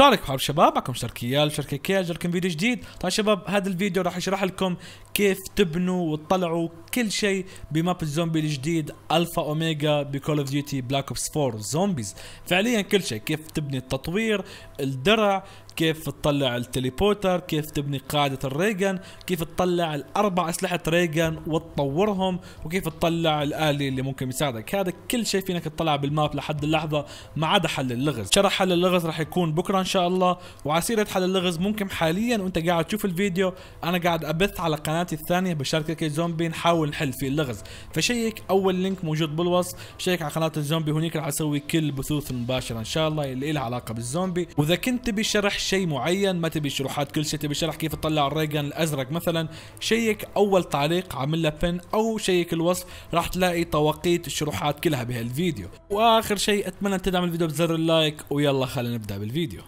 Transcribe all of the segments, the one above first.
تارك حرب شباب معكم شركيال شركه كيال كيج لكم فيديو جديد طبعا شباب هذا الفيديو راح يشرح لكم كيف تبنوا وتطلعوا كل شيء بماب الزومبي الجديد الفا اوميجا بكول اوف ديوتي بلاك اوبس 4 زومبيز فعليا كل شيء كيف تبني التطوير الدرع كيف تطلع التليبوتر كيف تبني قاعدة الريجن كيف تطلع الأربع أسلحة ريجن وتطورهم وكيف تطلع الآلي اللي ممكن يساعدك هذا كل شيء فينك تطلع بالماب لحد اللحظة ما عدا حل اللغز شرح حل اللغز راح يكون بكرة إن شاء الله وعسيرة حل اللغز ممكن حاليا وانت قاعد تشوف الفيديو أنا قاعد أبث على قناتي الثانية بشاركك زومبي نحاول نحل فيه اللغز فشيك أول لينك موجود بالوصف شيك على قناة الزومبي هناك راح أسوي كل بثوث مباشرة إن شاء الله اللي لها علاقة بالزومبي وإذا كنت تبي شرح شيء معين ما تبي شروحات كل شيء تبي شرح كيف تطلع الريجن الازرق مثلا شيك اول تعليق عامل له بن او شيك الوصف راح تلاقي توقيت الشروحات كلها بهالفيديو واخر شيء اتمنى تدعم الفيديو بزر اللايك ويلا خلينا نبدا بالفيديو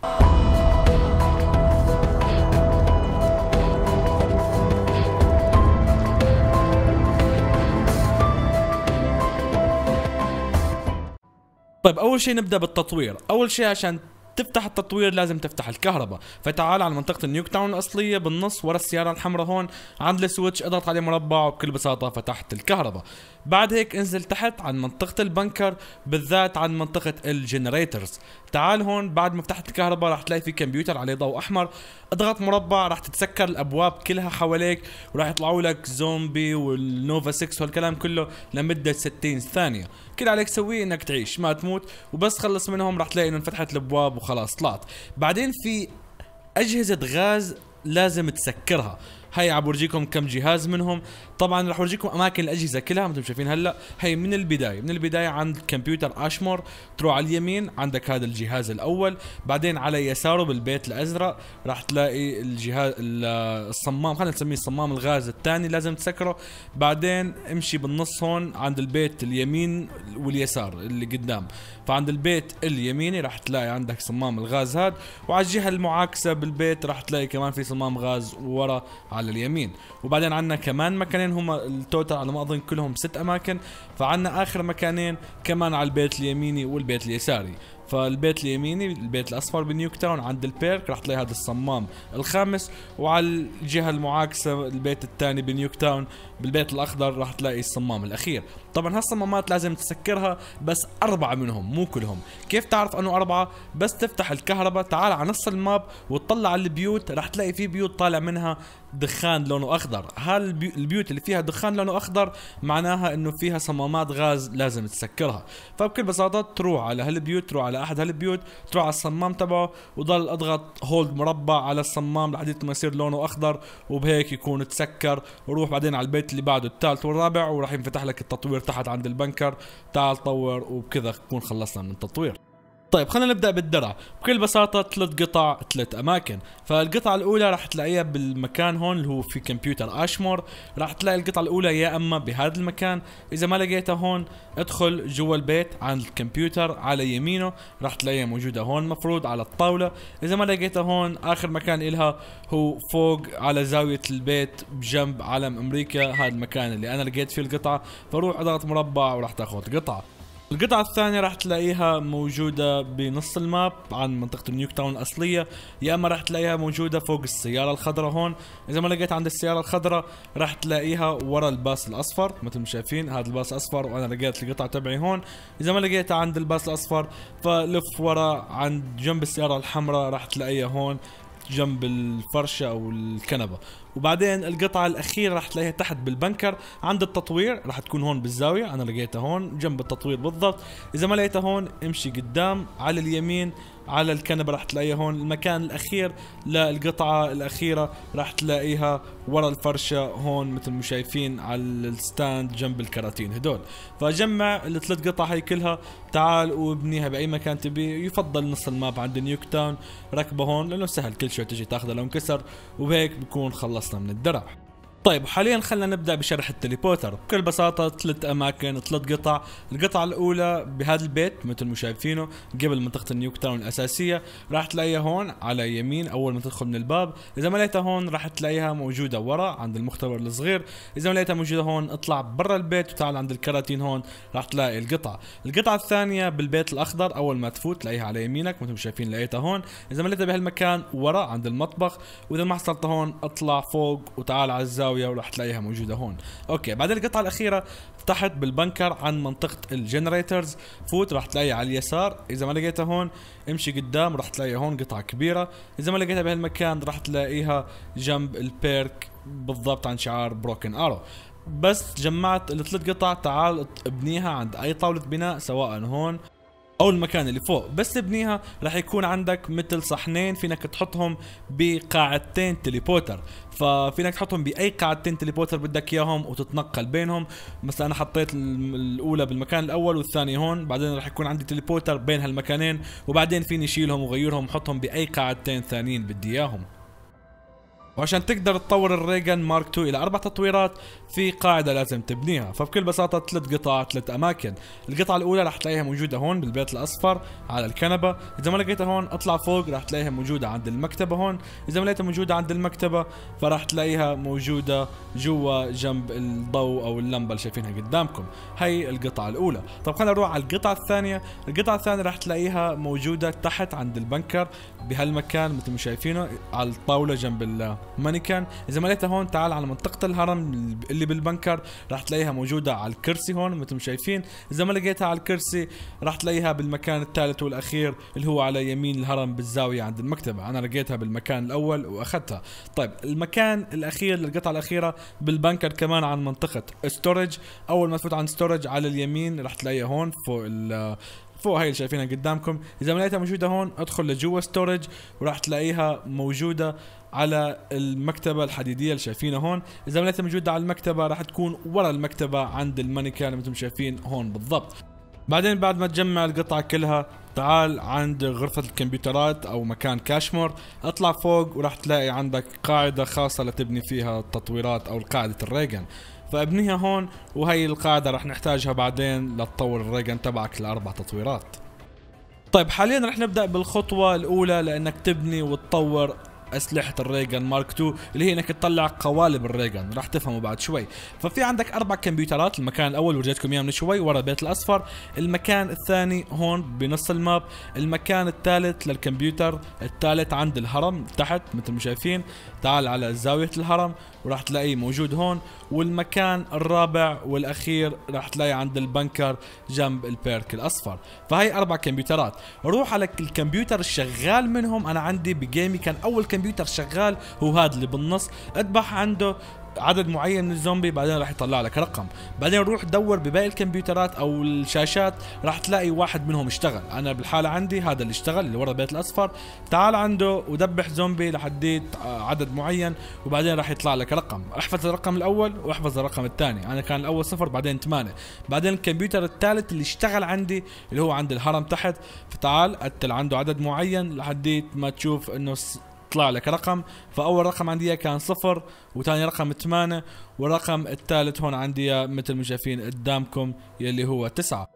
طيب اول شيء نبدا بالتطوير اول شيء عشان تفتح التطوير لازم تفتح الكهرباء فتعال على منطقه نيوك تاون الاصليه بالنص ورا السياره الحمراء هون عند السويتش اضغط عليه مربع وبكل بساطه فتحت الكهرباء بعد هيك انزل تحت عن منطقه البنكر بالذات عن منطقه الجنريترز تعال هون بعد ما فتحت الكهرباء راح تلاقي في كمبيوتر عليه ضوء احمر اضغط مربع راح تتسكر الابواب كلها حواليك وراح يطلعوا لك زومبي والنوفا 6 والكلام كله لمده 60 ثانيه كل عليك تسويه انك تعيش ما تموت وبس تخلص منهم راح تلاقي انه انفتحت الابواب وخلاص طلعت بعدين في اجهزه غاز لازم تسكرها هي عم بورجيكم كم جهاز منهم طبعا رح اورجيكم اماكن الاجهزه كلها مثل ما شايفين هلا هي من البدايه من البدايه عند كمبيوتر اشمور تروح على اليمين عندك هذا الجهاز الاول بعدين على يساره بالبيت الازرق راح تلاقي الجهاز الصمام خلينا نسميه الصمام الغاز الثاني لازم تسكره بعدين امشي بالنص هون عند البيت اليمين واليسار اللي قدام فعند البيت اليميني راح تلاقي عندك صمام الغاز هذا وعلى الجهه المعاكسه بالبيت راح تلاقي كمان في صمام غاز ورا على اليمين وبعدين عندنا كمان مكانين هم التوتال على ما اظن كلهم ست اماكن فعندنا اخر مكانين كمان على البيت اليميني والبيت اليساري فالبيت اليميني البيت الاصفر بنيوك تاون عند البيرك راح تلاقي هذا الصمام الخامس وعلى الجهه المعاكسه البيت الثاني بنيوك تاون بالبيت الاخضر راح تلاقي الصمام الاخير طبعا هالصمامات لازم تسكرها بس أربعة منهم مو كلهم كيف تعرف أنه أربعة بس تفتح الكهرباء تعال على نص الماب وتطلع على البيوت راح تلاقي في بيوت طالع منها دخان لونه أخضر هالبيوت اللي فيها دخان لونه أخضر معناها أنه فيها صمامات غاز لازم تسكرها فبكل بساطة تروح على هالبيوت تروح على احد هالبيوت تروح على الصمام تبعه وضل اضغط هولد مربع على الصمام لحديت ما يصير لونه اخضر وبهيك يكون تسكر وروح بعدين على البيت اللي بعده الثالث والرابع وراح ينفتح لك التطوير تحت عند البنكر تعال طور وبكذا تكون خلصنا من التطوير طيب خلينا نبدا بالدرع بكل بساطه ثلاث قطع ثلاث اماكن فالقطعه الاولى راح تلاقيها بالمكان هون اللي هو في كمبيوتر اشمور راح تلاقي القطعه الاولى يا اما بهذا المكان اذا ما لقيتها هون ادخل جوا البيت عند الكمبيوتر على يمينه راح تلاقيها موجوده هون مفروض على الطاوله اذا ما لقيتها هون اخر مكان إلها هو فوق على زاويه البيت بجنب علم امريكا هذا المكان اللي انا لقيت فيه القطعه فروح اضغط مربع وراح تاخذ قطعه القطعة الثانية راح تلاقيها موجودة بنص الماب عن منطقة نيوك تاون الأصلية يا إما راح تلاقيها موجودة فوق السيارة الخضراء هون إذا ما لقيت عند السيارة الخضراء راح تلاقيها ورا الباص الأصفر مثل ما شايفين هذا الباص أصفر وأنا لقيت القطعة تبعي هون إذا ما لقيتها عند الباص الأصفر فلف ورا عند جنب السيارة الحمراء راح تلاقيها هون جنب الفرشة أو الكنبة وبعدين القطعه الاخيره راح تلاقيها تحت بالبنكر عند التطوير راح تكون هون بالزاويه انا لقيتها هون جنب التطوير بالضبط اذا ما لقيتها هون امشي قدام على اليمين على الكنبه راح تلاقيها هون المكان الاخير للقطعه الاخيره راح تلاقيها ورا الفرشه هون مثل ما شايفين على الستاند جنب الكراتين هدول فجمع الثلاث قطع هي كلها تعال وابنيها باي مكان تبي يفضل نص الماب عند نيوك تاون ركبه هون لانه سهل كل شوي تجي تاخذه لو انكسر وبهيك بكون خلص خلصنا من الدرع طيب وحاليا خلينا نبدا بشرح التليبوتر بكل بساطه ثلاث اماكن ثلاث قطع القطعه الاولى بهذا البيت مثل ما شايفينه قبل منطقه النيوك تاون الاساسيه راح تلاقيها هون على يمين اول ما تدخل من الباب اذا ما لقيتها هون راح تلاقيها موجوده ورا عند المختبر الصغير اذا ما لقيتها موجوده هون اطلع برا البيت وتعال عند الكراتين هون راح تلاقي القطعه القطعه الثانيه بالبيت الاخضر اول ما تفوت تلاقيها على يمينك مثل ما شايفين لقيتها هون اذا ما لقيتها بهالمكان ورا عند المطبخ واذا ما حصلتها هون اطلع فوق وتعال على الزاويه الزاويه وراح تلاقيها موجوده هون اوكي بعدين القطعه الاخيره تحت بالبنكر عن منطقه الجنريترز فوت راح تلاقيها على اليسار اذا ما لقيتها هون امشي قدام راح تلاقيها هون قطعه كبيره اذا ما لقيتها بهالمكان راح تلاقيها جنب البيرك بالضبط عن شعار بروكن ارو بس جمعت الثلاث قطع تعال ابنيها عند اي طاولة بناء سواء هون او المكان اللي فوق بس تبنيها راح يكون عندك مثل صحنين فينك تحطهم بقاعدتين تليبوتر ففينك تحطهم باي قاعدتين تليبوتر بدك اياهم وتتنقل بينهم مثلا انا حطيت الاولى بالمكان الاول والثاني هون بعدين راح يكون عندي تليبوتر بين هالمكانين وبعدين فيني اشيلهم وغيرهم وحطهم باي قاعدتين ثانيين بدي اياهم وعشان تقدر تطور الريجن مارك 2 الى اربع تطويرات في قاعده لازم تبنيها فبكل بساطه ثلاث قطع ثلاث اماكن القطعه الاولى راح تلاقيها موجوده هون بالبيت الاصفر على الكنبه اذا ما لقيتها هون اطلع فوق راح تلاقيها موجوده عند المكتبه هون اذا ما لقيتها موجوده عند المكتبه فراح تلاقيها موجوده جوا جنب الضوء او اللمبه اللي شايفينها قدامكم هي القطعه الاولى طب خلينا نروح على القطعه الثانيه القطعه الثانيه راح تلاقيها موجوده تحت عند البنكر بهالمكان مثل ما شايفينه على الطاوله جنب مانيكان اذا ما لقيتها هون تعال على منطقه الهرم اللي بالبنكر راح تلاقيها موجوده على الكرسي هون مثل ما شايفين اذا ما لقيتها على الكرسي راح تلاقيها بالمكان الثالث والاخير اللي هو على يمين الهرم بالزاويه عند المكتبه انا لقيتها بالمكان الاول واخذتها طيب المكان الاخير القطعه الاخيره بالبنكر كمان عن منطقه ستورج اول ما تفوت عن ستورج على اليمين راح تلاقيها هون فوق فوق هاي اللي شايفينها قدامكم اذا ما لقيتها موجوده هون ادخل لجوا ستورج وراح تلاقيها موجوده على المكتبة الحديدية اللي شايفينها هون إذا ما لقيتها موجودة على المكتبة راح تكون ورا المكتبة عند المانيكان مثل ما شايفين هون بالضبط بعدين بعد ما تجمع القطعة كلها تعال عند غرفة الكمبيوترات أو مكان كاشمور اطلع فوق وراح تلاقي عندك قاعدة خاصة لتبني فيها التطويرات أو قاعدة الريجن فابنيها هون وهي القاعدة رح نحتاجها بعدين لتطور الريجن تبعك لأربع تطويرات طيب حاليا رح نبدأ بالخطوة الأولى لأنك تبني وتطور اسلحه الريجن مارك 2 اللي هي انك تطلع قوالب الريجن راح تفهموا بعد شوي ففي عندك اربع كمبيوترات المكان الاول ورجيتكم اياه من شوي ورا البيت الاصفر المكان الثاني هون بنص الماب المكان الثالث للكمبيوتر الثالث عند الهرم تحت مثل ما شايفين تعال على زاويه الهرم وراح تلاقيه موجود هون والمكان الرابع والاخير راح تلاقيه عند البنكر جنب البيرك الاصفر فهي اربع كمبيوترات روح على الكمبيوتر الشغال منهم انا عندي بجيمي كان اول كمبيوتر الكمبيوتر شغال هو هذا اللي بالنص اذبح عنده عدد معين من الزومبي بعدين راح يطلع لك رقم بعدين روح دور بباقي الكمبيوترات او الشاشات راح تلاقي واحد منهم اشتغل انا بالحالة عندي هذا اللي اشتغل اللي ورا البيت الاصفر تعال عنده ودبح زومبي لحديت عدد معين وبعدين راح يطلع لك رقم احفظ الرقم الاول واحفظ الرقم الثاني انا كان الاول صفر بعدين ثمانية بعدين الكمبيوتر الثالث اللي اشتغل عندي اللي هو عند الهرم تحت فتعال قتل عنده عدد معين لحديت ما تشوف انه طلع لك رقم فاول رقم عندي كان صفر وثاني رقم ثمانية والرقم الثالث هون عندي مثل ما شايفين قدامكم يلي هو تسعة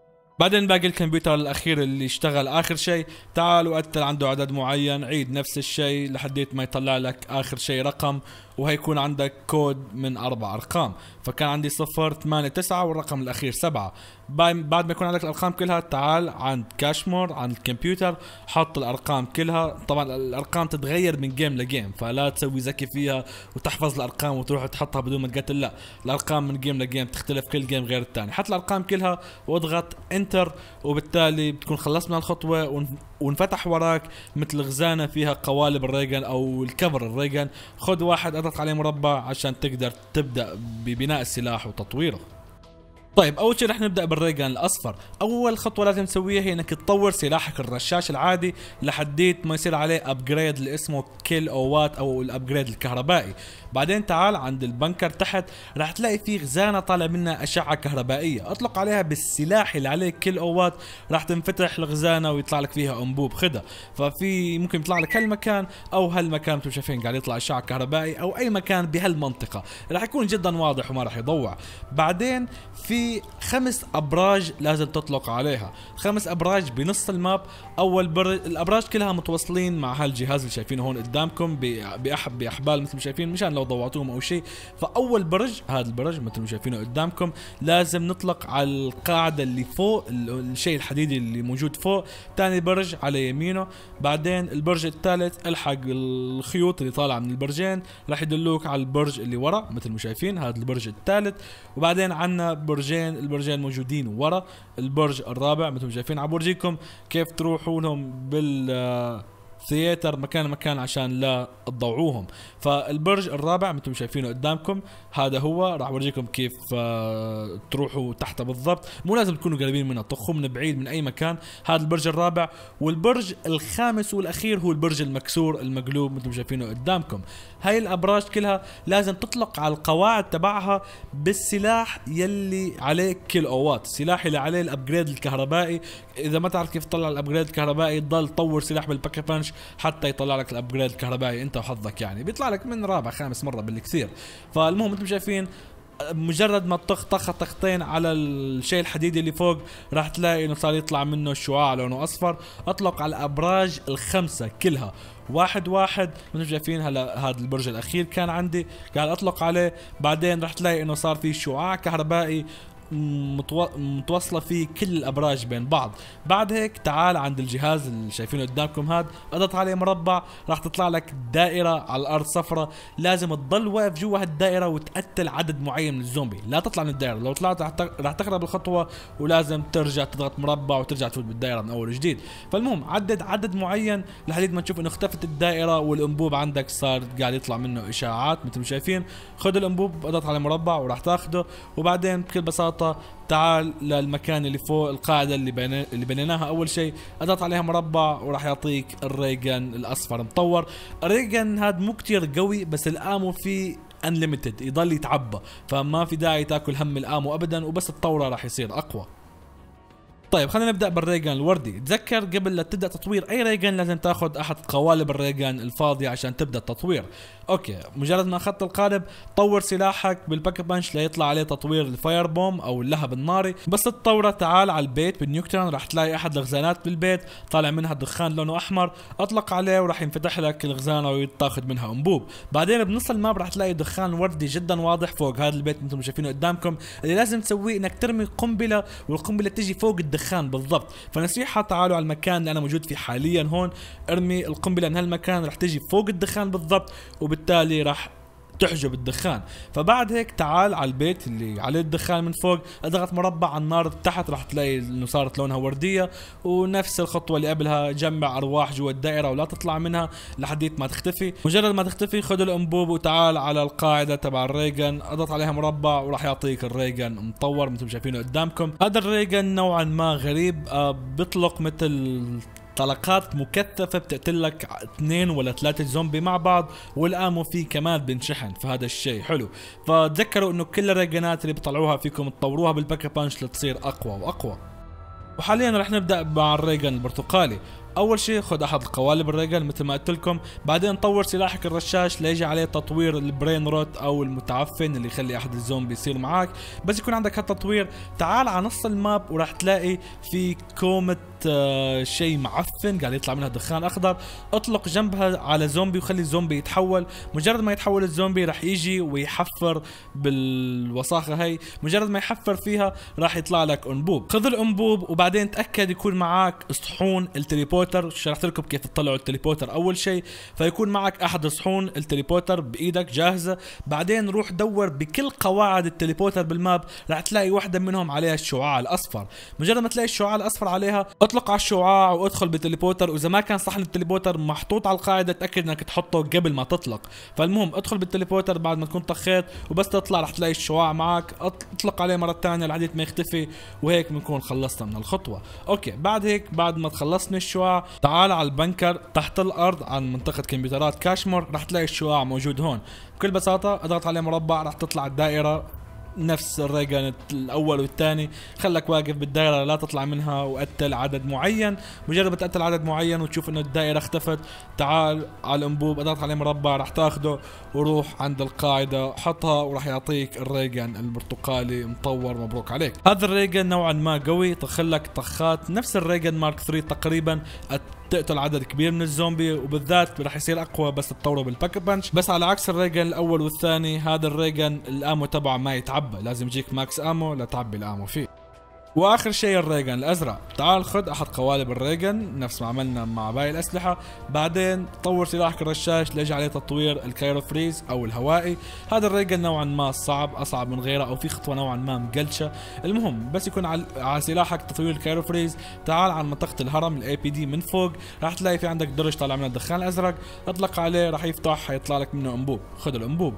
بعدين باقي الكمبيوتر الاخير اللي اشتغل اخر شيء تعال وقتل عنده عدد معين عيد نفس الشيء لحديت ما يطلع لك اخر شيء رقم وهيكون عندك كود من اربع ارقام فكان عندي صفر ثمانية تسعة والرقم الاخير سبعة بعد ما يكون عندك الارقام كلها تعال عند كاشمور عند الكمبيوتر حط الارقام كلها طبعا الارقام تتغير من جيم لجيم فلا تسوي ذكي فيها وتحفظ الارقام وتروح تحطها بدون ما تقتل لا الارقام من جيم لجيم تختلف كل جيم غير الثاني حط الارقام كلها واضغط انتر وبالتالي بتكون خلصنا الخطوه وانفتح وراك مثل خزانه فيها قوالب الريجن او الكفر الريجن خذ واحد اضغط عليه مربع عشان تقدر تبدا ببناء السلاح وتطويره طيب اول شيء رح نبدا بالريجان الاصفر اول خطوه لازم تسويها هي انك تطور سلاحك الرشاش العادي لحديت ما يصير عليه ابجريد اللي اسمه كيل او وات او الابجريد الكهربائي بعدين تعال عند البنكر تحت رح تلاقي في خزانه طالع منها اشعه كهربائيه اطلق عليها بالسلاح اللي عليه كيل او وات رح تنفتح الخزانه ويطلع لك فيها انبوب خدا ففي ممكن يطلع لك هالمكان او هالمكان انتم شايفين قاعد يطلع اشعه كهربائي او اي مكان بهالمنطقه رح يكون جدا واضح وما رح يضوع بعدين في خمس ابراج لازم تطلق عليها خمس ابراج بنص الماب اول بر... الابراج كلها متوصلين مع هالجهاز اللي شايفينه هون قدامكم بأحب... باحبال مثل ما شايفين مشان لو ضوعتوهم او شيء فاول برج هذا البرج مثل ما شايفينه قدامكم لازم نطلق على القاعده اللي فوق الشيء الحديدي اللي موجود فوق ثاني برج على يمينه بعدين البرج الثالث الحق الخيوط اللي طالعه من البرجين راح يدلوك على البرج اللي ورا مثل ما شايفين هذا البرج الثالث وبعدين عندنا برجين البرجين البرجين موجودين ورا البرج الرابع مثل ما شايفين عم بورجيكم كيف تروحوا لهم بال ثياتر مكان مكان عشان لا تضوعوهم فالبرج الرابع مثل ما شايفينه قدامكم هذا هو راح اورجيكم كيف آه، تروحوا تحته بالضبط مو لازم تكونوا قريبين منه طخوا من بعيد من اي مكان هذا البرج الرابع والبرج الخامس والاخير هو البرج المكسور المقلوب مثل ما شايفينه قدامكم هاي الابراج كلها لازم تطلق على القواعد تبعها بالسلاح يلي عليه كل اوات السلاح اللي عليه الابجريد الكهربائي اذا ما تعرف كيف تطلع الابجريد الكهربائي تضل تطور سلاح بالباكا بانش برنامج حتى يطلع لك الابجريد الكهربائي انت وحظك يعني بيطلع لك من رابع خامس مره بالكثير فالمهم انتم شايفين مجرد ما تطخ طخ طختين على الشيء الحديدي اللي فوق راح تلاقي انه صار يطلع منه شعاع لونه اصفر اطلق على الابراج الخمسه كلها واحد واحد انتم شايفين هلا هذا البرج الاخير كان عندي قاعد اطلق عليه بعدين راح تلاقي انه صار في شعاع كهربائي متوصله في كل الابراج بين بعض بعد هيك تعال عند الجهاز اللي شايفينه قدامكم هذا اضغط عليه مربع راح تطلع لك دائره على الارض صفراء لازم تضل واقف جوا هالدائره وتقتل عدد معين من الزومبي لا تطلع من الدائره لو طلعت راح تخرب الخطوه ولازم ترجع تضغط مربع وترجع تفوت بالدائره من اول وجديد فالمهم عدد عدد معين لحد ما تشوف انه اختفت الدائره والانبوب عندك صار قاعد يطلع منه اشاعات مثل ما شايفين خذ الانبوب اضغط على مربع وراح تاخده وبعدين بكل بساطه ببساطة تعال للمكان اللي فوق القاعدة اللي اللي بنيناها أول شيء أضغط عليها مربع وراح يعطيك الريجن الأصفر مطور الريجن هذا مو كتير قوي بس الآمو فيه انليمتد يضل يتعبى فما في داعي تاكل هم الامو ابدا وبس تطوره راح يصير اقوى طيب خلينا نبدا بالريجن الوردي تذكر قبل لا تبدا تطوير اي ريجن لازم تاخذ احد قوالب الريجن الفاضيه عشان تبدا التطوير اوكي مجرد ما اخذت القالب طور سلاحك بالباك بانش ليطلع عليه تطوير الفاير بوم او اللهب الناري بس تطوره تعال على البيت بالنيوكترون راح تلاقي احد الخزانات بالبيت طالع منها دخان لونه احمر اطلق عليه وراح ينفتح لك الخزانه ويتاخذ منها انبوب بعدين بنص الماب راح تلاقي دخان وردي جدا واضح فوق هذا البيت انتم شايفينه قدامكم اللي لازم تسويه انك ترمي قنبله والقنبله تجي فوق الدخان الدخان بالضبط فنصيحة تعالوا على المكان اللي أنا موجود فيه حاليا هون ارمي القنبلة من هالمكان رح تجي فوق الدخان بالضبط وبالتالي رح تحجب الدخان فبعد هيك تعال على البيت اللي عليه الدخان من فوق اضغط مربع على النار تحت راح تلاقي انه صارت لونها ورديه ونفس الخطوه اللي قبلها جمع ارواح جوا الدائره ولا تطلع منها لحديت ما تختفي مجرد ما تختفي خذ الانبوب وتعال على القاعده تبع الريجن اضغط عليها مربع وراح يعطيك الريجن مطور مثل ما شايفينه قدامكم هذا الريجن نوعا ما غريب آه، بيطلق مثل طلقات مكثفة بتقتلك اثنين ولا ثلاثة زومبي مع بعض والامو فيه كمان بنشحن فهذا الشيء حلو فتذكروا انه كل الريجنات اللي بيطلعوها فيكم تطوروها بالباك بانش لتصير اقوى واقوى وحاليا رح نبدا مع الريجن البرتقالي اول شيء خذ احد القوالب الريجن مثل ما قلت لكم بعدين طور سلاحك الرشاش ليجي عليه تطوير البرين روت او المتعفن اللي يخلي احد الزومبي يصير معك بس يكون عندك هالتطوير تعال على نص الماب وراح تلاقي في كومه حط آه، شيء معفن قاعد يطلع منها دخان اخضر اطلق جنبها على زومبي وخلي الزومبي يتحول مجرد ما يتحول الزومبي راح يجي ويحفر بالوساخه هي مجرد ما يحفر فيها راح يطلع لك انبوب خذ الانبوب وبعدين تاكد يكون معك صحون التليبوتر شرحت لكم كيف تطلعوا التليبوتر اول شيء فيكون معك احد صحون التليبوتر بايدك جاهزه بعدين روح دور بكل قواعد التليبوتر بالماب راح تلاقي واحده منهم عليها الشعاع الاصفر مجرد ما تلاقي الشعاع الاصفر عليها اطلق اطلق على الشعاع وادخل بالتليبوتر واذا ما كان صحن التليبوتر محطوط على القاعده تاكد انك تحطه قبل ما تطلق فالمهم ادخل بالتليبوتر بعد ما تكون طخيت وبس تطلع رح تلاقي الشعاع معك اطلق عليه مره ثانيه لحد ما يختفي وهيك بنكون خلصنا من الخطوه اوكي بعد هيك بعد ما تخلصنا من الشعاع تعال على البنكر تحت الارض عن منطقه كمبيوترات كاشمور رح تلاقي الشعاع موجود هون بكل بساطه اضغط عليه مربع رح تطلع الدائره نفس الريجن الاول والثاني خلك واقف بالدائره لا تطلع منها وقتل عدد معين مجرد ما تقتل عدد معين وتشوف انه الدائره اختفت تعال على الانبوب اضغط عليه مربع راح تاخده وروح عند القاعده حطها وراح يعطيك الريجن البرتقالي مطور مبروك عليك هذا الريجن نوعا ما قوي تخلك طخات نفس الريجن مارك 3 تقريبا تقتل عدد كبير من الزومبي وبالذات راح يصير اقوى بس تطوره بالباك بانش بس على عكس الريجن الاول والثاني هذا الريجن الامو تبعه ما يتعب تعبى لازم يجيك ماكس امو لتعبي الامو فيه واخر شيء الريجن الازرق تعال خذ احد قوالب الريجن نفس ما عملنا مع باقي الاسلحه بعدين طور سلاحك الرشاش لاجي عليه تطوير الكايرو فريز او الهوائي هذا الريجن نوعا ما صعب اصعب من غيره او في خطوه نوعا ما مقلشه المهم بس يكون على سلاحك تطوير الكايرو فريز تعال على منطقه الهرم الاي بي دي من فوق راح تلاقي في عندك درج طالع من الدخان الازرق اطلق عليه راح يفتح حيطلع لك منه انبوب خذ الانبوب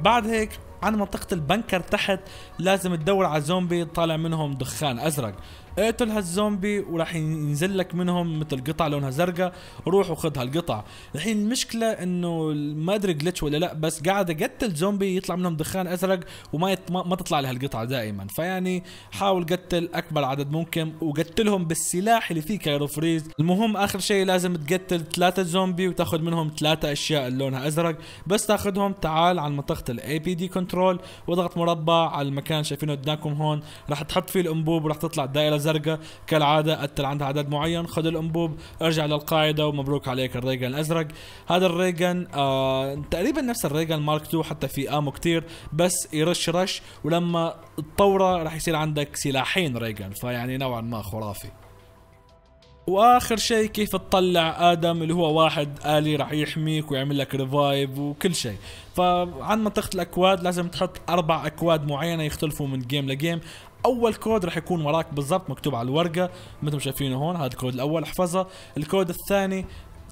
بعد هيك عن منطقة البنكر تحت لازم تدور على زومبي طالع منهم دخان أزرق اقتل ايه هالزومبي وراح ينزل لك منهم مثل قطع لونها زرقاء روح وخذ هالقطع الحين المشكله انه ما ادري جلتش ولا لا بس قاعد اقتل زومبي يطلع منهم دخان ازرق وما يت... ما تطلع لي هالقطعه دائما فيعني حاول قتل اكبر عدد ممكن وقتلهم بالسلاح اللي فيه كايروفريز المهم اخر شيء لازم تقتل ثلاثه زومبي وتاخذ منهم ثلاثه اشياء لونها ازرق بس تاخذهم تعال على منطقه الاي بي دي كنترول واضغط مربع على المكان شايفينه قدامكم هون راح تحط فيه الانبوب وراح تطلع دائره زرقاء كالعادة قتل عندها عدد معين خذ الانبوب ارجع للقاعدة ومبروك عليك الريجن الازرق هذا الريجن آه تقريبا نفس الريجن مارك 2 حتى في امو كتير بس يرش رش ولما تطوره راح يصير عندك سلاحين ريجن فيعني نوعا ما خرافي واخر شيء كيف تطلع ادم اللي هو واحد الي راح يحميك ويعمل لك ريفايف وكل شيء فعن منطقه الاكواد لازم تحط اربع اكواد معينه يختلفوا من جيم لجيم اول كود راح يكون وراك بالضبط مكتوب على الورقه مثل ما شايفينه هون هذا الكود الاول احفظه الكود الثاني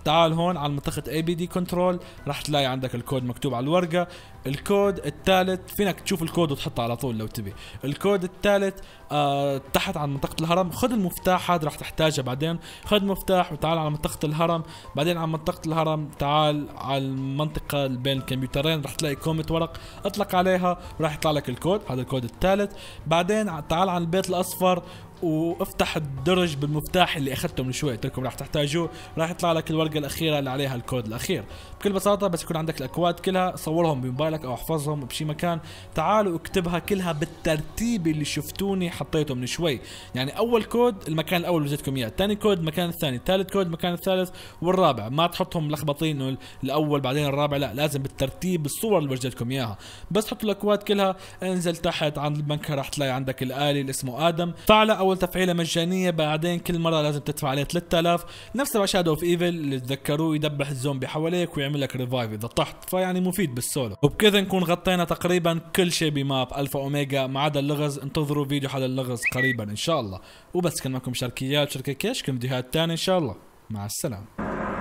تعال هون على منطقة اي بي دي كنترول رح تلاقي عندك الكود مكتوب على الورقة الكود الثالث فينك تشوف الكود وتحطه على طول لو تبي الكود الثالث آه تحت عن منطقة الهرم خذ المفتاح هذا رح تحتاجه بعدين خذ مفتاح وتعال على منطقة الهرم بعدين على منطقة الهرم تعال على المنطقة بين الكمبيوترين رح تلاقي كومة ورق اطلق عليها وراح يطلع لك الكود هذا الكود الثالث بعدين تعال على البيت الاصفر وافتح الدرج بالمفتاح اللي اخذته من شوي قلت لكم راح تحتاجوه راح يطلع لك الورقه الاخيره اللي عليها الكود الاخير بكل بساطه بس يكون عندك الاكواد كلها صورهم بموبايلك او احفظهم بشي مكان تعالوا اكتبها كلها بالترتيب اللي شفتوني حطيته من شوي يعني اول كود المكان الاول وزيتكم اياه ثاني كود المكان الثاني ثالث كود المكان الثالث والرابع ما تحطهم ملخبطين انه الاول بعدين الرابع لا لازم بالترتيب الصور اللي وجدتكم اياها بس حطوا الاكواد كلها انزل تحت عند البنك راح تلاقي عندك الالي اللي اسمه ادم فعلا اول اول تفعيله مجانيه بعدين كل مره لازم تدفع عليه 3000 نفس ما شادو اوف ايفل اللي تذكروه يدبح الزومبي حواليك ويعمل لك ريفايف اذا طحت فيعني مفيد بالسولو وبكذا نكون غطينا تقريبا كل شيء بماب الفا اوميجا ما عدا اللغز انتظروا فيديو حل اللغز قريبا ان شاء الله وبس كان معكم شركيات شركه كيش كم فيديوهات ثانيه ان شاء الله مع السلامه